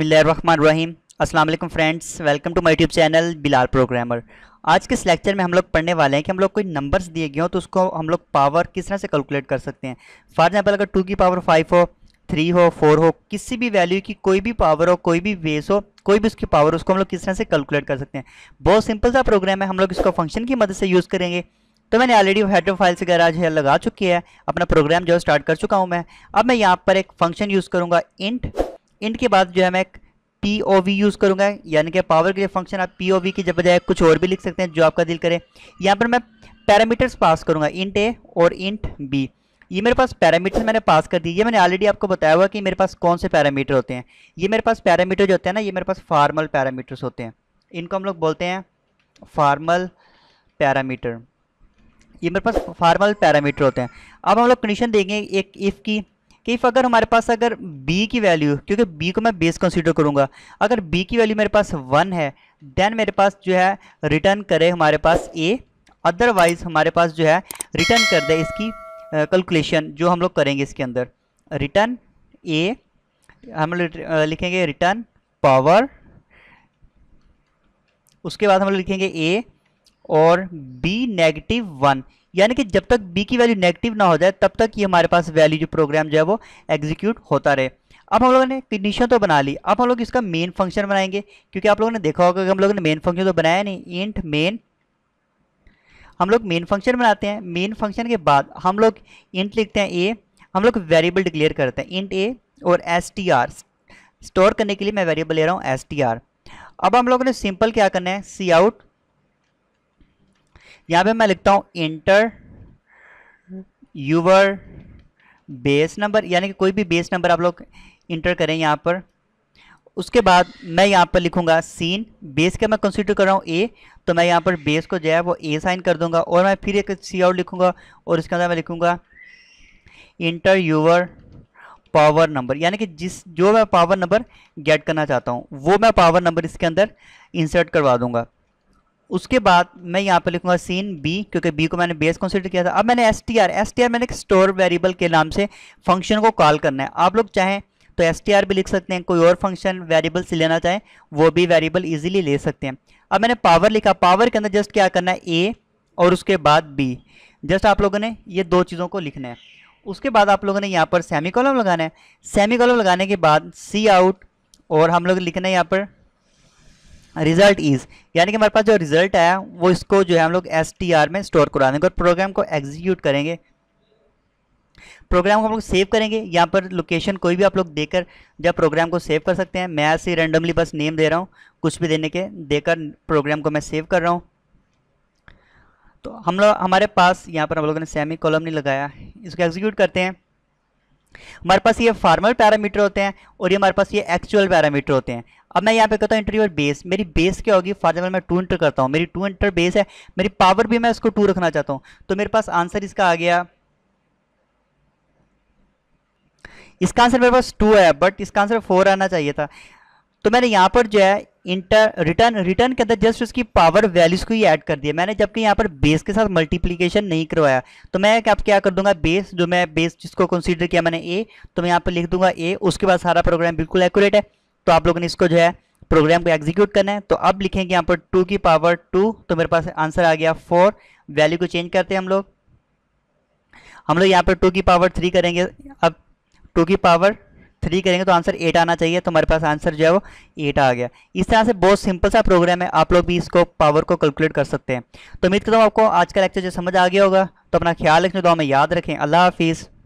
बसमीम असल friends welcome to my YouTube channel Bilal programmer आज के इस लेक्चर में हम लोग पढ़ने वाले हैं कि हम लोग कोई नंबर्स दिए गए हों तो उसको हम लोग पावर किस तरह से कैलकुलेट कर सकते हैं फॉर एग्जाम्पल अगर टू की पावर फाइव हो थ्री हो फोर हो किसी भी वैल्यू की कोई भी पावर हो कोई भी वेस हो कोई भी उसकी पावर उसको हम लोग किस तरह से कैलकुलेट कर सकते हैं बहुत सिंपल सा प्रोग्राम है हम लोग इसको फंक्शन की मदद से यूज़ करेंगे तो मैंने ऑलरेडी हेडर फाइल्स वगैरह जो है लगा चुकी है अपना प्रोग्राम जो है स्टार्ट कर चुका हूँ मैं अब मैं यहाँ पर एक फंक्शन यूज़ करूँगा इंट इंट के बाद जो है मैं पी ओ वी यूज़ करूँगा यानी कि पावर के लिए फंक्शन आप पी ओ वी की जब बजाय कुछ और भी लिख सकते हैं जो आपका दिल करे यहाँ पर मैं पैरामीटर्स पास करूँगा इंट ए और इंट बी ये मेरे पास पैरामीटर्स मैंने पास कर दिए ये मैंने ऑलरेडी आपको बताया हुआ कि मेरे पास कौन से पैरामीटर होते हैं ये मेरे पास पैरामीटर जो होते हैं ना ये मेरे पास फार्मल पैरामीटर्स होते हैं इनको हम लोग बोलते हैं फार्मल पैरामीटर ये मेरे पास फार्मल पैरामीटर होते हैं अब हम लोग कंडीशन देंगे एक इफ़ की कि इफ़ अगर हमारे पास अगर b की वैल्यू क्योंकि b को मैं बेस कंसीडर करूँगा अगर b की वैल्यू मेरे पास वन है देन मेरे पास जो है रिटर्न करे हमारे पास ए अदरवाइज हमारे पास जो है रिटर्न कर दे इसकी कैलकुलेशन जो हम लोग करेंगे इसके अंदर रिटर्न ए हम लोग लिखेंगे रिटर्न पावर उसके बाद हम लोग लिखेंगे ए और बी नेगेटिव वन यानी कि जब तक बी की वैल्यू नेगेटिव ना हो जाए तब तक ये हमारे पास वैल्यू जो प्रोग्राम जो है वो एग्जीक्यूट होता रहे अब हम लोगों ने कंडीशन तो बना ली अब हम लोग इसका मेन फंक्शन बनाएंगे क्योंकि आप लोगों ने देखा होगा कि हम लोगों ने मेन फंक्शन तो बनाया नहीं इंट मेन हम लोग मेन फंक्शन बनाते हैं मेन फंक्शन के बाद हम लोग इंट लिखते हैं ए हम लोग वेरिएबल डिक्लेयर करते हैं इंट ए और एस टी आर स्टोर करने के लिए मैं वेरिएबल ले रहा हूँ एस टी आर अब हम लोगों ने सिंपल क्या करना है सी आउट यहाँ पे मैं लिखता हूँ इंटर यूवर बेस नंबर यानी कि कोई भी बेस नंबर आप लोग इंटर करें यहाँ पर उसके बाद मैं यहाँ पर लिखूँगा सीन बेस का मैं कंसिडर कर रहा हूँ ए तो मैं यहाँ पर बेस को जो है वो ए साइन कर दूँगा और मैं फिर एक सी आउट लिखूँगा और इसके अंदर मैं लिखूँगा इंटर यूवर पावर नंबर यानी कि जिस जो मैं पावर नंबर गेट करना चाहता हूँ वो मैं पावर नंबर इसके अंदर इंसर्ट करवा दूँगा उसके बाद मैं यहाँ पे लिखूंगा सीन बी क्योंकि बी को मैंने बेस कंसिडर किया था अब मैंने S T R S T R मैंने स्टोर वेरिएबल के नाम से फंक्शन को कॉल करना है आप लोग चाहें तो एस टी आर भी लिख सकते हैं कोई और फंक्शन वेरिएबल से लेना चाहें वो भी वेरिएबल इजीली ले सकते हैं अब मैंने पावर लिखा पावर के अंदर जस्ट क्या करना है ए और उसके बाद बी जस्ट आप लोगों ने ये दो चीज़ों को लिखना है उसके बाद आप लोगों ने यहाँ पर सेमी कॉलम लगाना है सेमी कॉलम लगाने के बाद सी आउट और हम लोग लिखना है यहाँ पर रिजल्ट इज यानी कि हमारे पास जो रिजल्ट आया वो इसको जो है हम लोग एस में स्टोर करा देंगे और प्रोग्राम को एग्जीक्यूट करेंगे प्रोग्राम को हम लोग सेव करेंगे यहाँ पर लोकेशन कोई भी आप लोग देकर जब प्रोग्राम को सेव कर सकते हैं मैं ऐसे रैंडमली बस नेम दे रहा हूँ कुछ भी देने के देकर प्रोग्राम को मैं सेव कर रहा हूँ तो हम लोग हमारे पास यहाँ पर हम लोगों ने सेमी कॉलम नहीं लगाया इसको एग्जीक्यूट करते हैं हमारे पास ये फार्मल पैरामीटर होते हैं और ये हमारे पास ये एक्चुअल पैरामीटर होते हैं अब मैं यहाँ पे कहता हूँ इंटर योर बेस मेरी बेस क्या होगी फॉर एग्जाम्पल मैं टू इंटर करता हूँ मेरी टू इंटर बेस है मेरी पावर भी मैं उसको टू रखना चाहता हूँ तो मेरे पास आंसर इसका आ गया इसका आंसर मेरे पास टू है बट इसका आंसर फोर आना चाहिए था तो मैंने यहाँ पर जो है इंटर रिटर्न रिटर्न के अंदर जस्ट उसकी पावर वैल्यूज को ही ऐड कर दिया मैंने जबकि यहाँ पर बेस के साथ मल्टीप्लीकेशन नहीं करवाया तो मैं क्या क्या कर दूंगा बेस जो मैं बेस जिसको कंसीडर किया मैंने ए तो मैं यहाँ पर लिख दूंगा ए उसके बाद सारा प्रोग्राम बिल्कुल एक्यूरेट है तो आप लोगों ने इसको जो है प्रोग्राम को एग्जीक्यूट करना है तो अब लिखेंगे यहाँ पर टू की पावर टू तो मेरे पास आंसर आ गया फोर वैल्यू को चेंज करते हैं हम लोग हम लोग यहाँ पर टू की पावर थ्री करेंगे अब टू की पावर थ्री करेंगे तो आंसर एट आना चाहिए तो हमारे पास आंसर जो है वो एट आ गया इस तरह से बहुत सिंपल सा प्रोग्राम है आप लोग भी इसको पावर को कैलकुलेट कर सकते हैं तो उम्मीद करता हूँ आपको आज का लेक्चर जो समझ आ गया होगा तो अपना ख्याल रखने दो हमें याद रखें अल्लाह हाफिज़